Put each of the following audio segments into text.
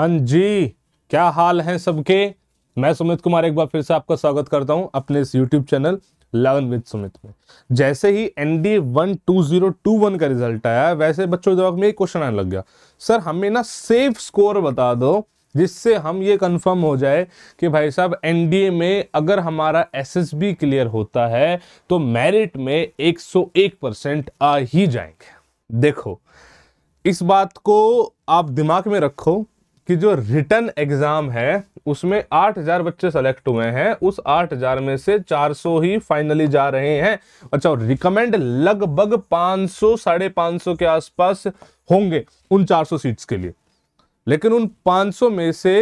हाँ जी क्या हाल है सबके मैं सुमित कुमार एक बार फिर से आपका स्वागत करता हूं अपने इस YouTube channel learn with Sumit में जैसे ही N D one two zero two one का रिजल्ट आया वैसे बच्चों दिमाग में एक क्वेश्चन आने लग गया सर हमें ना सेफ स्कोर बता दो जिससे हम ये कंफर्म हो जाए कि भाई साहब एनडीए में अगर हमारा एसएसबी क्लियर होता है तो मेरिट में 101 परसेंट आ ही जाएंगे देखो इस बात को आप दिमाग में रखो कि जो रिटर्न एग्जाम है उसमें 8000 बच्चे सेलेक्ट हुए हैं उस 8000 में से 400 ही फाइनली जा रहे हैं अच्छा रिकमेंड लगभग 500 साढ़े पाँच के आसपास होंगे उन 400 सीट्स के लिए लेकिन उन 500 में से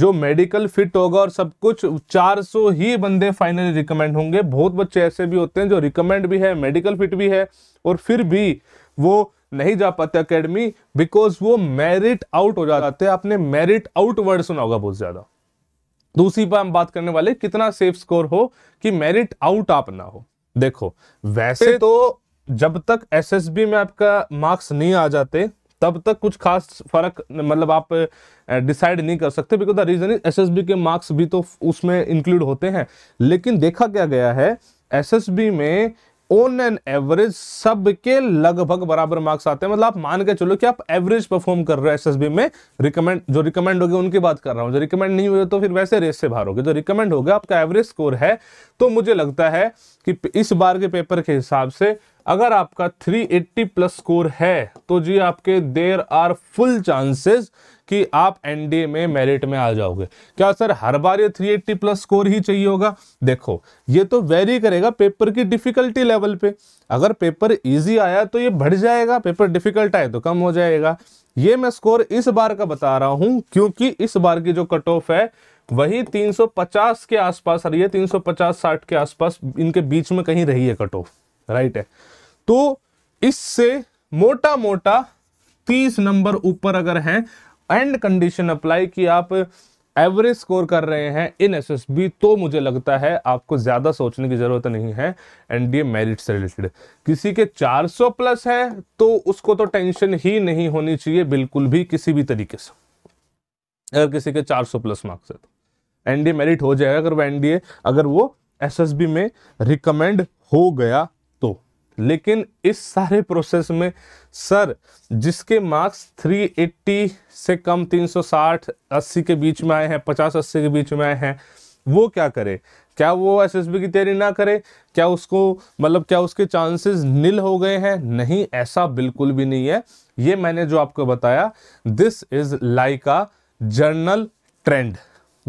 जो मेडिकल फिट होगा और सब कुछ 400 ही बंदे फाइनली रिकमेंड होंगे बहुत बच्चे ऐसे भी होते हैं जो रिकमेंड भी है मेडिकल फिट भी है और फिर भी वो नहीं जा पाते अकेडमी बिकॉज वो मेरिट आउट हो जाते हैं आपने मेरिट आउट वर्ड सुना होगा बहुत ज़्यादा दूसरी बार हम बात करने वाले कितना सेफ स्कोर हो कि मेरिट आउट आप ना हो देखो वैसे तो जब तक एसएसबी में आपका मार्क्स नहीं आ जाते तब तक कुछ खास फर्क मतलब आप डिसाइड नहीं कर सकते because the reason is S के मार्क्स भी तो उसमें इंक्लूड होते हैं लेकिन देखा क्या गया है एस में ऑन एन एवरेज सबके लगभग बराबर मार्क्स आते हैं मतलब आप मान के चलो कि आप एवरेज परफॉर्म कर रहे हो एसएसबी में रिकमेंड जो रिकमेंड हो गए उनकी बात कर रहा हूं जो रिकमेंड नहीं हुए तो फिर वैसे रेस से बाहर हो गए जो रिकमेंड हो गया आपका एवरेज स्कोर है तो मुझे लगता है कि इस बार के पेपर के हिसाब से अगर आपका 380 प्लस स्कोर है तो जी आपके देर आर फुल चांसेस कि आप एनडीए में मेरिट में आ जाओगे क्या सर हर बार ये 380 प्लस स्कोर ही चाहिए होगा देखो ये तो वेरी करेगा पेपर की डिफिकल्टी लेवल पे अगर पेपर इजी आया तो ये बढ़ जाएगा पेपर डिफिकल्ट आए तो कम हो जाएगा ये मैं स्कोर इस बार का बता रहा हूं क्योंकि इस बार की जो कट ऑफ है वही 350 के आसपास रही है 350-60 के आसपास इनके बीच में कहीं रही है कट ऑफ राइट है तो इससे मोटा मोटा तीस नंबर ऊपर अगर हैं एंड कंडीशन अप्लाई कि आप एवरेज स्कोर कर रहे हैं इन एसएसबी तो मुझे लगता है आपको ज़्यादा सोचने की ज़रूरत नहीं है एनडीए मेरिट से रिलेटेड किसी के 400 प्लस है तो उसको तो टेंशन ही नहीं होनी चाहिए बिल्कुल भी किसी भी तरीके से अगर किसी के 400 प्लस मार्क्स है तो एनडीए मेरिट हो जाएगा अगर वो एनडीए अगर वो एसएसबी में रिकमेंड हो गया लेकिन इस सारे प्रोसेस में सर जिसके मार्क्स 380 से कम 360 80 के बीच में आए हैं 50 80 के बीच में आए हैं वो क्या करे क्या वो एसएसबी की तैयारी ना करे क्या उसको मतलब क्या उसके चांसेस नील हो गए हैं नहीं ऐसा बिल्कुल भी नहीं है ये मैंने जो आपको बताया this is like a general trend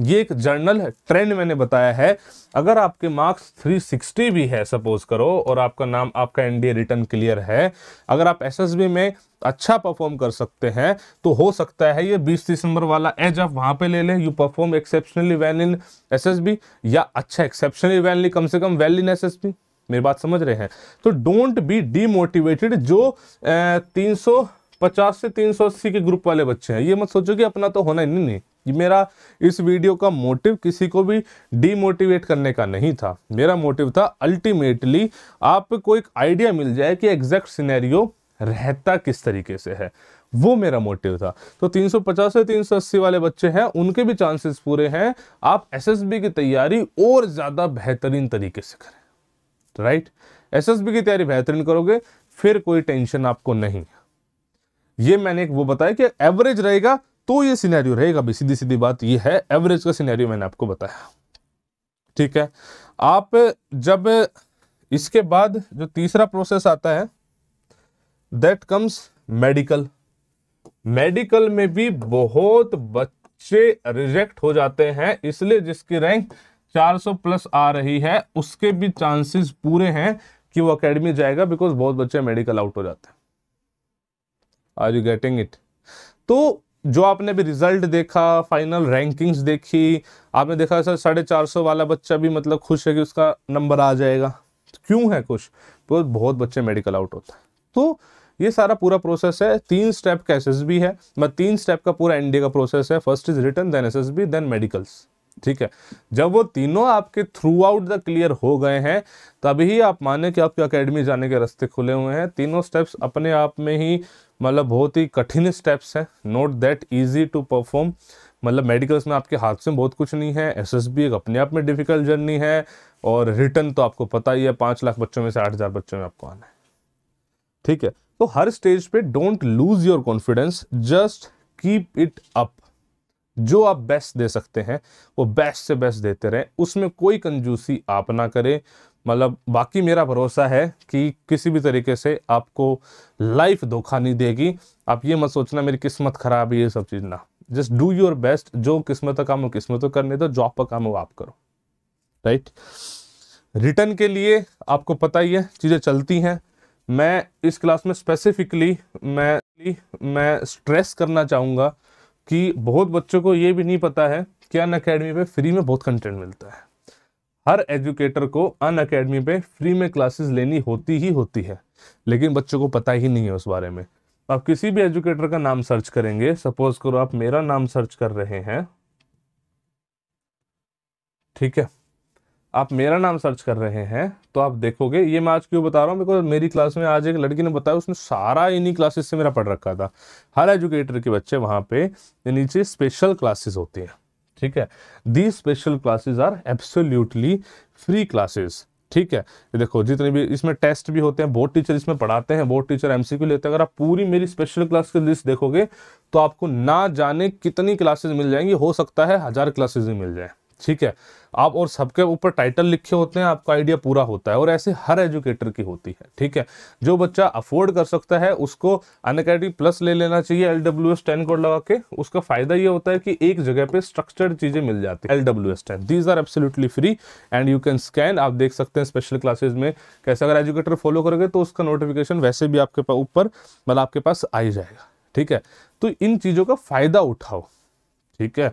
ये एक जर्नल है ट्रेंड मैंने बताया है अगर आपके मार्क्स 360 भी है सपोज करो और आपका नाम आपका एनडीए रिटर्न क्लियर है अगर आप एसएसबी में अच्छा परफॉर्म कर सकते हैं तो हो सकता है ये 20 दिसंबर वाला एज आप वहां पे ले लें you perform exceptionally well in SSB या अच्छा एक्सेप्शनली वेल कम से कम वेल इन एस मेरी बात समझ रहे हैं तो डोंट बी डीमोटिवेटेड जो तीन सौ पचास से तीन सौ अस्सी के ग्रुप वाले बच्चे हैं ये मत सोचो कि अपना तो होना ही नहीं मेरा इस वीडियो का मोटिव किसी को भी डीमोटिवेट करने का नहीं था मेरा मोटिव था अल्टीमेटली आपको एक आइडिया मिल जाए कि एग्जैक्ट सिनेरियो रहता किस तरीके से है वो मेरा मोटिव था तो 350 से 380 वाले बच्चे हैं उनके भी चांसेस पूरे हैं आप एसएसबी की तैयारी और ज़्यादा बेहतरीन तरीके से करें राइट एसएसबी की तैयारी बेहतरीन करोगे फिर कोई टेंशन आपको नहीं ये मैंने एक वो बताया कि एवरेज रहेगा तो ये सिनेरियो रहेगा भाई सीधी सीधी बात ये है एवरेज का सिनेरियो मैंने आपको बताया ठीक है आप जब इसके बाद जो तीसरा प्रोसेस आता है दैट कम्स मेडिकल मेडिकल में भी बहुत बच्चे रिजेक्ट हो जाते हैं इसलिए जिसकी रैंक 400 प्लस आ रही है उसके भी चांसेस पूरे हैं कि वो अकेडमी जाएगा बिकॉज बहुत बच्चे मेडिकल आउट हो जाते हैं आर यू गेटिंग इट तो जो आपने भी रिजल्ट देखा फाइनल रैंकिंग्स देखी आपने देखा सर साढ़े चार सौ वाला बच्चा भी मतलब खुश है कि उसका नंबर आ जाएगा क्यों है खुश तो बहुत बच्चे मेडिकल आउट होता है तो ये सारा पूरा प्रोसेस है तीन स्टेप का एस भी है मतलब तीन स्टेप का पूरा एनडीए का प्रोसेस है first is written then S S then medicals ठीक है जब वो तीनों आपके थ्रू आउट द क्लियर हो गए हैं तभी आप माने कि आपके अकेडमी जाने के रास्ते खुले हुए हैं तीनों स्टेप्स अपने आप में ही मतलब बहुत ही कठिन स्टेप्स हैं not that easy to perform मतलब मेडिकल्स में आपके हाथ से बहुत कुछ नहीं है एस एक अपने आप में डिफ़िकल्ट जर्नी है और रिटर्न तो आपको पता ही है पाँच लाख बच्चों में से आठ हज़ार बच्चों में आपको आना है ठीक है तो हर स्टेज पे don't lose your confidence just keep it up जो आप बेस्ट दे सकते हैं वो बेस्ट से बेस्ट देते रहें उसमें कोई कंजूसी आप ना करें मतलब बाकी मेरा भरोसा है कि किसी भी तरीके से आपको लाइफ धोखा नहीं देगी आप ये मत सोचना मेरी किस्मत ख़राब है ये सब चीज़ ना जस्ट डू योर बेस्ट जो किस्मत का काम हो किस्मत तो करने दो तो जॉब का काम हो आप करो राइट रिटर्न के लिए आपको पता ही है चीज़ें चलती हैं मैं इस क्लास में स्पेसिफिकली मैं मैं स्ट्रेस करना चाहूँगा कि बहुत बच्चों को ये भी नहीं पता है कि अन अकेडमी पर फ्री में बहुत कंटेंट मिलता है हर एजुकेटर को अन अकेडमी पे फ्री में क्लासेस लेनी होती ही होती है लेकिन बच्चों को पता ही नहीं है उस बारे में आप किसी भी एजुकेटर का नाम सर्च करेंगे सपोज करो आप मेरा नाम सर्च कर रहे हैं ठीक है आप मेरा नाम सर्च कर रहे हैं तो आप देखोगे ये मैं आज क्यों बता रहा हूँ बिकॉज मेरी क्लास में आज एक लड़की ने बताया उसने सारा इन्हीं क्लासेस से मेरा पढ़ रखा था हर एजुकेटर के बच्चे वहां पे नीचे स्पेशल क्लासेस होती हैं ठीक है the special classes are absolutely free classes ठीक है देखो जितने भी इसमें टेस्ट भी होते हैं बोर्ड टीचर इसमें पढ़ाते हैं बोर्ड टीचर एमसीक्यू लेते हैं अगर आप पूरी मेरी स्पेशल क्लास की लिस्ट देखोगे तो आपको ना जाने कितनी क्लासेस मिल जाएंगी हो सकता है हज़ार क्लासेस ही मिल जाए ठीक है आप और सबके ऊपर टाइटल लिखे होते हैं आपका आइडिया पूरा होता है और ऐसे हर एजुकेटर की होती है ठीक है जो बच्चा अफोर्ड कर सकता है उसको अन अकेडमी प्लस ले लेना चाहिए L W S ten code लगा के उसका फायदा ये होता है कि एक जगह पे स्ट्रक्चर्ड चीजें मिल जाती है L W S ten these are absolutely free and you can scan आप देख सकते हैं स्पेशल क्लासेज में कैसे अगर एजुकेटर फॉलो करोगे तो उसका नोटिफिकेशन वैसे भी आपके ऊपर मतलब आपके पास आ ही जाएगा ठीक है तो इन चीज़ों का फायदा उठाओ ठीक है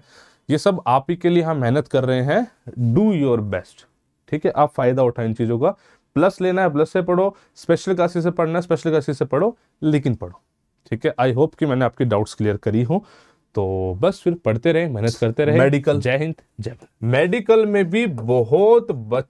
ये सब आप ही के लिए हम मेहनत कर रहे हैं डू योर बेस्ट ठीक है आप फ़ायदा उठाएं इन चीज़ों का प्लस लेना है प्लस से पढ़ो स्पेशल क्लासेस से पढ़ना है स्पेशल क्लासेस से पढ़ो लेकिन पढ़ो ठीक है आई होप कि मैंने आपकी डाउट्स क्लियर करी हो तो बस फिर पढ़ते रहे मेहनत करते रहे मेडिकल जय हिंद जय मेडिकल में भी बहुत बच